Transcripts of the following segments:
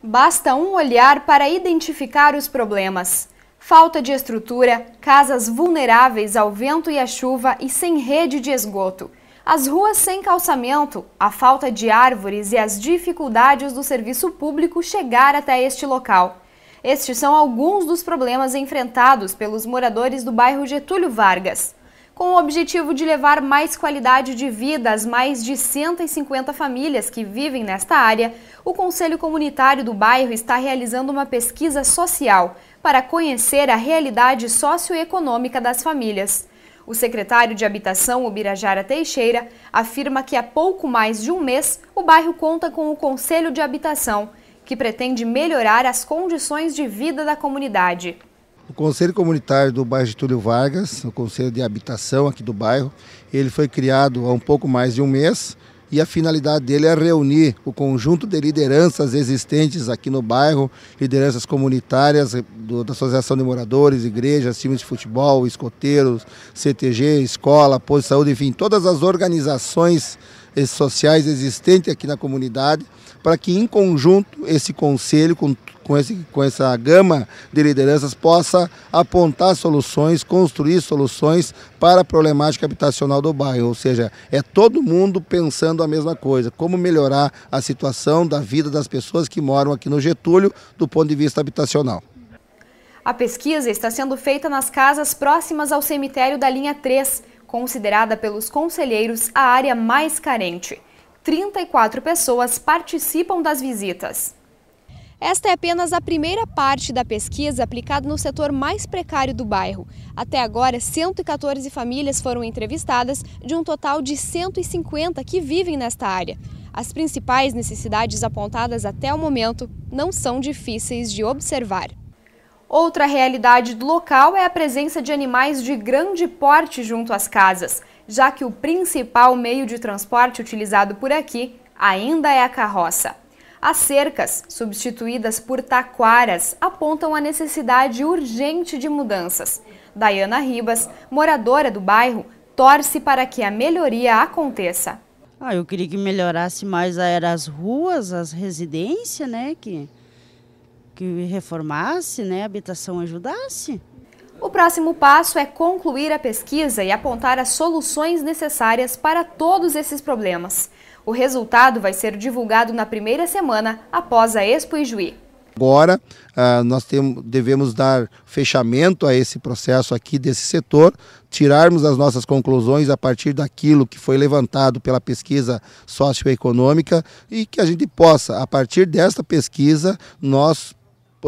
Basta um olhar para identificar os problemas. Falta de estrutura, casas vulneráveis ao vento e à chuva e sem rede de esgoto. As ruas sem calçamento, a falta de árvores e as dificuldades do serviço público chegar até este local. Estes são alguns dos problemas enfrentados pelos moradores do bairro Getúlio Vargas com o objetivo de levar mais qualidade de vida às mais de 150 famílias que vivem nesta área, o Conselho Comunitário do bairro está realizando uma pesquisa social para conhecer a realidade socioeconômica das famílias. O secretário de Habitação, Ubirajara Teixeira, afirma que há pouco mais de um mês o bairro conta com o Conselho de Habitação, que pretende melhorar as condições de vida da comunidade. O Conselho Comunitário do bairro Túlio Vargas, o Conselho de Habitação aqui do bairro, ele foi criado há um pouco mais de um mês e a finalidade dele é reunir o conjunto de lideranças existentes aqui no bairro, lideranças comunitárias, do, da Associação de Moradores, igrejas, times de futebol, escoteiros, CTG, escola, posto de saúde, enfim, todas as organizações eh, sociais existentes aqui na comunidade, para que em conjunto esse conselho, com, com, esse, com essa gama de lideranças, possa apontar soluções, construir soluções para a problemática habitacional do bairro. Ou seja, é todo mundo pensando a mesma coisa, como melhorar a situação da vida das pessoas que moram aqui no Getúlio do ponto de vista habitacional. A pesquisa está sendo feita nas casas próximas ao cemitério da linha 3, considerada pelos conselheiros a área mais carente. 34 pessoas participam das visitas. Esta é apenas a primeira parte da pesquisa aplicada no setor mais precário do bairro. Até agora, 114 famílias foram entrevistadas, de um total de 150 que vivem nesta área. As principais necessidades apontadas até o momento não são difíceis de observar. Outra realidade do local é a presença de animais de grande porte junto às casas, já que o principal meio de transporte utilizado por aqui ainda é a carroça. As cercas, substituídas por taquaras, apontam a necessidade urgente de mudanças. Dayana Ribas, moradora do bairro, torce para que a melhoria aconteça. Ah, eu queria que melhorasse mais as ruas, as residências, né? Que que reformasse, né, a habitação ajudasse. O próximo passo é concluir a pesquisa e apontar as soluções necessárias para todos esses problemas. O resultado vai ser divulgado na primeira semana após a Expo Ijuí. Agora ah, nós devemos dar fechamento a esse processo aqui desse setor, tirarmos as nossas conclusões a partir daquilo que foi levantado pela pesquisa socioeconômica e que a gente possa, a partir desta pesquisa, nós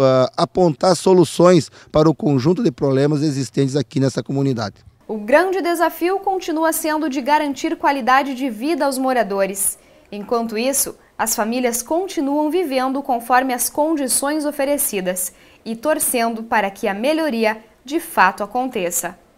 ah, apontar soluções para o conjunto de problemas existentes aqui nessa comunidade. O grande desafio continua sendo de garantir qualidade de vida aos moradores. Enquanto isso, as famílias continuam vivendo conforme as condições oferecidas e torcendo para que a melhoria de fato aconteça.